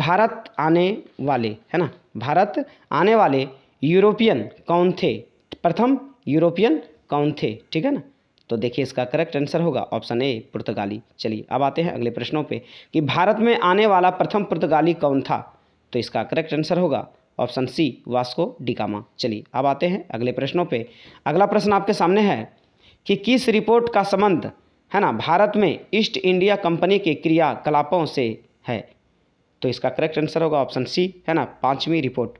भारत आने वाले है ना भारत आने वाले यूरोपियन कौन थे प्रथम यूरोपियन कौन थे ठीक है ना तो देखिए इसका करेक्ट आंसर होगा ऑप्शन ए पुर्तगाली चलिए अब आते हैं अगले प्रश्नों पे कि भारत में आने वाला प्रथम पुर्तगाली कौन था तो इसका करेक्ट आंसर होगा ऑप्शन सी वास्को डिकामा चलिए अब आते हैं अगले प्रश्नों पे अगला प्रश्न आपके सामने है कि किस रिपोर्ट का संबंध है ना भारत में ईस्ट इंडिया कंपनी के क्रियाकलापों से है तो इसका करेक्ट आंसर होगा ऑप्शन सी है ना पाँचवीं रिपोर्ट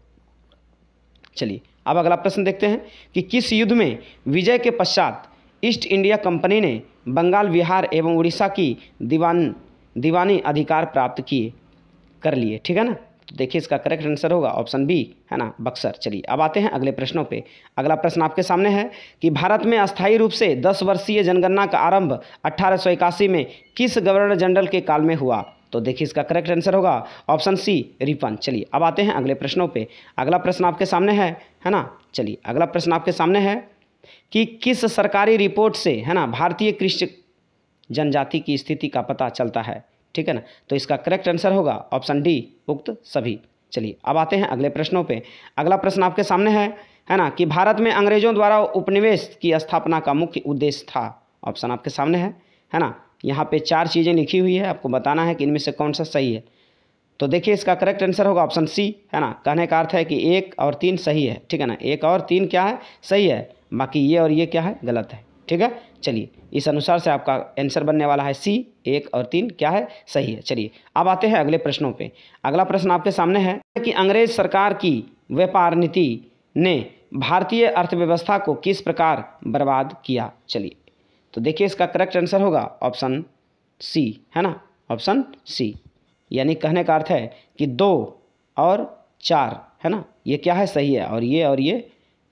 चलिए अब अगला प्रश्न देखते हैं कि किस युद्ध में विजय के पश्चात ईस्ट इंडिया कंपनी ने बंगाल बिहार एवं उड़ीसा की दीवान दीवानी अधिकार प्राप्त किए कर लिए ठीक है ना तो देखिए इसका करेक्ट आंसर होगा ऑप्शन बी है ना बक्सर चलिए अब आते हैं अगले प्रश्नों पे अगला प्रश्न आपके सामने है कि भारत में अस्थायी रूप से 10 वर्षीय जनगणना का आरंभ अठारह में किस गवर्नर जनरल के काल में हुआ तो देखिए इसका करेक्ट आंसर होगा ऑप्शन सी रिपन चलिए अब आते हैं अगले प्रश्नों पे अगला प्रश्न आपके सामने है है ना चलिए अगला प्रश्न आपके सामने है कि किस सरकारी रिपोर्ट से है ना भारतीय कृषि जनजाति की स्थिति का पता चलता है ठीक है ना तो इसका करेक्ट आंसर होगा ऑप्शन डी उक्त सभी चलिए अब आते हैं अगले प्रश्नों पर अगला प्रश्न आपके सामने है है ना कि भारत में अंग्रेजों द्वारा उपनिवेश की स्थापना का मुख्य उद्देश्य था ऑप्शन आपके सामने है है ना यहाँ पे चार चीज़ें लिखी हुई है आपको बताना है कि इनमें से कौन सा सही है तो देखिए इसका करेक्ट आंसर होगा ऑप्शन सी है ना कहने का अर्थ है कि एक और तीन सही है ठीक है ना एक और तीन क्या है सही है बाकी ये और ये क्या है गलत है ठीक है चलिए इस अनुसार से आपका आंसर बनने वाला है सी एक और तीन क्या है सही है चलिए अब आते हैं अगले प्रश्नों पर अगला प्रश्न आपके सामने है कि अंग्रेज सरकार की व्यापार नीति ने भारतीय अर्थव्यवस्था को किस प्रकार बर्बाद किया चलिए तो देखिए इसका करेक्ट आंसर होगा ऑप्शन सी है ना ऑप्शन सी यानी कहने का अर्थ है कि दो और चार है ना ये क्या है सही है और ये और ये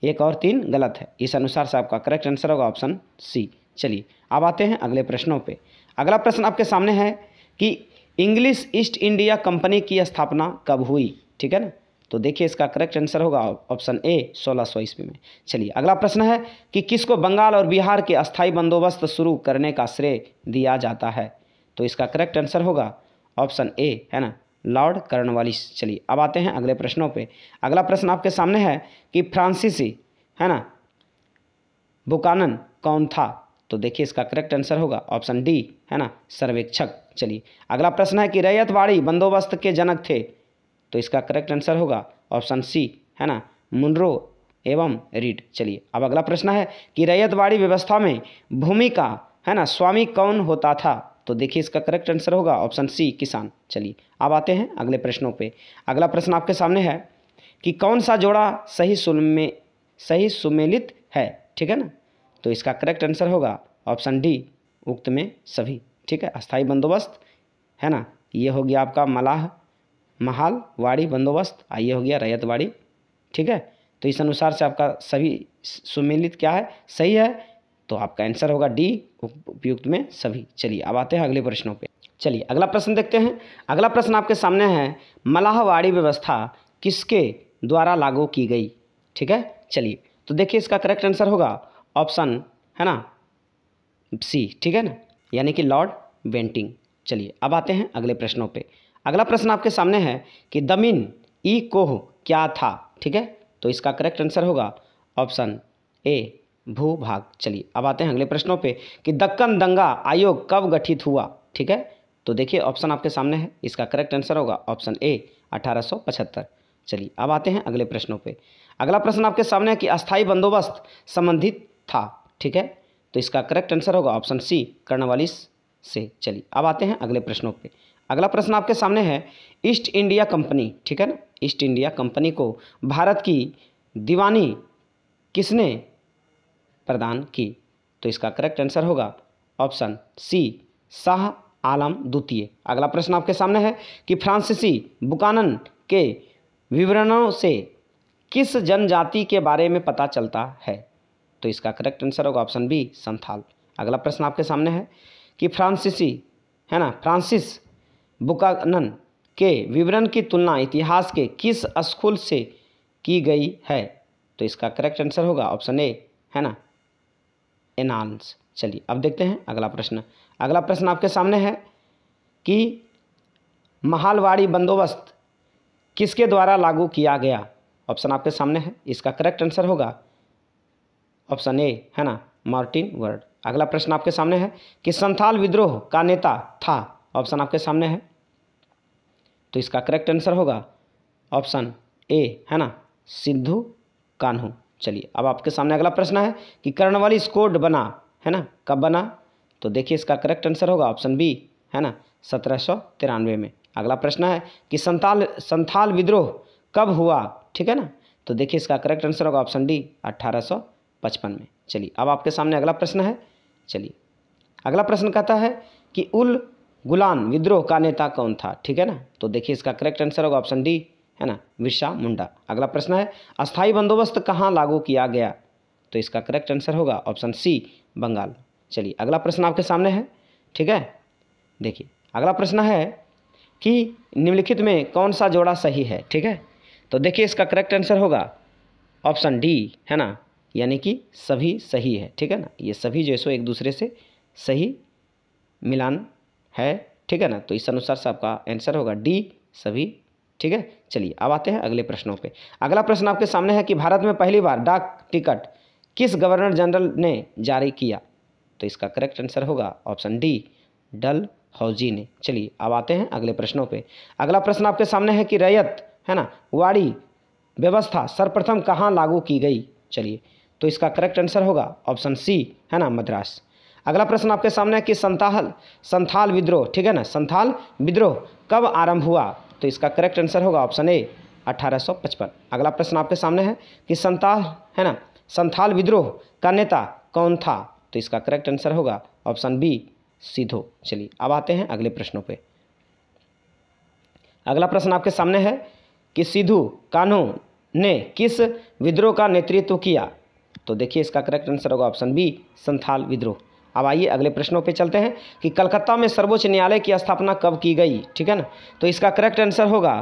एक और तीन गलत है इस अनुसार से आपका करेक्ट आंसर होगा ऑप्शन सी चलिए अब आते हैं अगले प्रश्नों पे अगला प्रश्न आपके सामने है कि इंग्लिश ईस्ट इंडिया कंपनी की स्थापना कब हुई ठीक है ना तो देखिए इसका करेक्ट आंसर होगा ऑप्शन ए सोलह सौ ईस्वी में चलिए अगला प्रश्न है कि किसको बंगाल और बिहार के अस्थायी बंदोबस्त शुरू करने का श्रेय दिया जाता है तो इसका करेक्ट आंसर होगा ऑप्शन ए है ना लॉर्ड कर्णवालिस चलिए अब आते हैं अगले प्रश्नों पे अगला प्रश्न आपके सामने है कि फ्रांसीसी है ना बुकानन कौन था तो देखिए इसका करेक्ट आंसर होगा ऑप्शन डी है ना सर्वेक्षक चलिए अगला प्रश्न है कि रैयतवाड़ी बंदोबस्त के जनक थे तो इसका करेक्ट आंसर होगा ऑप्शन सी है ना मुनरो एवं रीड चलिए अब अगला प्रश्न है कि रैयतवाड़ी व्यवस्था में भूमि का है ना स्वामी कौन होता था तो देखिए इसका करेक्ट आंसर होगा ऑप्शन सी किसान चलिए अब आते हैं अगले प्रश्नों पे अगला प्रश्न आपके सामने है कि कौन सा जोड़ा सही सुल में सही सुमेलित है ठीक है ना तो इसका करेक्ट आंसर होगा ऑप्शन डी उक्त में सभी ठीक है अस्थाई बंदोबस्त है ना ये हो गया आपका मलाह महाल वाड़ी बंदोबस्त आइए हो गया रैयत वाड़ी ठीक है तो इस अनुसार से आपका सभी सुमिलित क्या है सही है तो आपका आंसर होगा डी उपयुक्त में सभी चलिए अब आते हैं अगले प्रश्नों पे चलिए अगला प्रश्न देखते हैं अगला प्रश्न आपके सामने है मलाहवाड़ी व्यवस्था किसके द्वारा लागू की गई ठीक है चलिए तो देखिए इसका करेक्ट आंसर होगा ऑप्शन है ना सी ठीक है ना यानी कि लॉर्ड बेंटिंग चलिए अब आते हैं अगले प्रश्नों पर अगला प्रश्न आपके सामने है कि दमिन ई कोह क्या था ठीक है तो इसका करेक्ट आंसर होगा ऑप्शन ए भूभाग चलिए अब आते हैं अगले प्रश्नों पे कि दक्कन दंगा आयोग कब गठित हुआ ठीक है तो देखिए ऑप्शन आपके सामने है इसका करेक्ट आंसर होगा ऑप्शन ए अठारह चलिए अब आते हैं अगले प्रश्नों पे अगला प्रश्न आपके सामने है कि अस्थायी बंदोबस्त संबंधित था ठीक है तो इसका करेक्ट आंसर होगा ऑप्शन सी कर्णवालिस से चलिए अब आते हैं अगले प्रश्नों पे अगला प्रश्न आपके सामने है ईस्ट इंडिया कंपनी ठीक है ना ईस्ट इंडिया कंपनी को भारत की दीवानी किसने प्रदान की तो इसका करेक्ट आंसर होगा ऑप्शन सी शाह आलम द्वितीय अगला प्रश्न आपके सामने है कि फ्रांसीसी बुकानन के विवरणों से किस जनजाति के बारे में पता चलता है तो इसका करेक्ट आंसर होगा ऑप्शन बी संथाल अगला प्रश्न आपके सामने है कि फ्रांसीसी है ना फ्रांसिस बुकानन के विवरण की तुलना इतिहास के किस स्कूल से की गई है तो इसका करेक्ट आंसर होगा ऑप्शन ए है ना एनान्स चलिए अब देखते हैं अगला प्रश्न अगला प्रश्न आपके सामने है कि महालवाड़ी बंदोबस्त किसके द्वारा लागू किया गया ऑप्शन आपके सामने है इसका करेक्ट आंसर होगा ऑप्शन ए है ना मार्टिन वर्ड अगला प्रश्न आपके सामने है कि संथाल विद्रोह का नेता था ऑप्शन आपके सामने है तो इसका करेक्ट आंसर होगा ऑप्शन ए है ना सिद्धू कान्हू चलिए अब आपके सामने अगला प्रश्न है कि वाली स्कोर्ड बना है ना कब बना तो देखिए इसका करेक्ट आंसर होगा ऑप्शन बी है ना सत्रह में अगला प्रश्न है कि संताल संथाल विद्रोह कब हुआ ठीक है ना तो देखिए इसका करेक्ट आंसर होगा ऑप्शन डी 1855 में चलिए अब आपके सामने अगला प्रश्न है चलिए अगला प्रश्न कहता है कि उल गुलान विद्रोह का नेता कौन था ठीक है ना तो देखिए इसका करेक्ट आंसर होगा ऑप्शन डी है ना विरसा मुंडा अगला प्रश्न है अस्थायी बंदोबस्त कहाँ लागू किया गया तो इसका करेक्ट आंसर होगा ऑप्शन सी बंगाल चलिए अगला प्रश्न आपके सामने है ठीक है देखिए अगला प्रश्न है कि निम्नलिखित में कौन सा जोड़ा सही है ठीक है तो देखिए इसका करेक्ट आंसर होगा ऑप्शन डी है ना यानी कि सभी सही है ठीक है ना ये सभी जो है सो एक दूसरे से सही मिलान है ठीक है ना तो इस अनुसार से आपका आंसर होगा डी सभी ठीक है चलिए अब आते हैं अगले प्रश्नों पे अगला प्रश्न आपके सामने है कि भारत में पहली बार डाक टिकट किस गवर्नर जनरल ने जारी किया तो इसका करेक्ट आंसर होगा ऑप्शन डी डल हौजी ने चलिए अब आते हैं अगले प्रश्नों पे अगला प्रश्न आपके सामने है कि रैयत है ना वाड़ी व्यवस्था सर्वप्रथम कहाँ लागू की गई चलिए तो इसका करेक्ट आंसर होगा ऑप्शन सी है ना मद्रास अगला प्रश्न आपके सामने है कि संथाल संथाल विद्रोह ठीक है ना संथाल विद्रोह कब आरंभ हुआ तो इसका करेक्ट आंसर होगा ऑप्शन ए 1855 अगला प्रश्न आपके सामने है कि संताल है ना संथाल विद्रोह का नेता कौन था तो इसका करेक्ट आंसर होगा ऑप्शन बी सीधो चलिए अब आते हैं अगले प्रश्नों पे अगला प्रश्न आपके सामने है कि सिद्धू कानू ने किस विद्रोह का नेतृत्व किया तो देखिए इसका करेक्ट आंसर होगा ऑप्शन बी संथाल विद्रोह अब आइए अगले प्रश्नों पे चलते हैं कि कलकत्ता में सर्वोच्च न्यायालय की स्थापना कब की गई ठीक है ना तो इसका करेक्ट आंसर होगा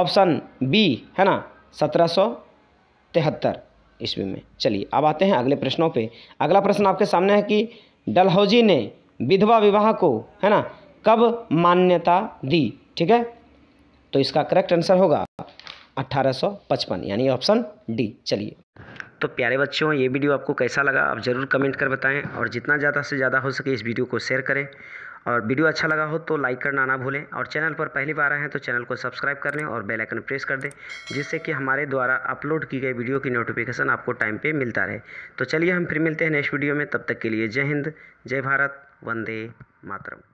ऑप्शन बी है ना सत्रह सौ तिहत्तर ईस्वी में चलिए अब आते हैं अगले प्रश्नों पे अगला प्रश्न आपके सामने है कि डलहौजी ने विधवा विवाह को है ना कब मान्यता दी ठीक है तो इसका करेक्ट आंसर होगा 1855 यानी ऑप्शन डी चलिए तो प्यारे बच्चों ये वीडियो आपको कैसा लगा आप ज़रूर कमेंट कर बताएं और जितना ज़्यादा से ज़्यादा हो सके इस वीडियो को शेयर करें और वीडियो अच्छा लगा हो तो लाइक करना ना भूलें और चैनल पर पहली बार आए हैं तो चैनल को सब्सक्राइब कर लें और बेलाइकन प्रेस कर दें जिससे कि हमारे द्वारा अपलोड की गई वीडियो की नोटिफिकेशन आपको टाइम पर मिलता रहे तो चलिए हम फिर मिलते हैं नेक्स्ट वीडियो में तब तक के लिए जय हिंद जय भारत वंदे मातरम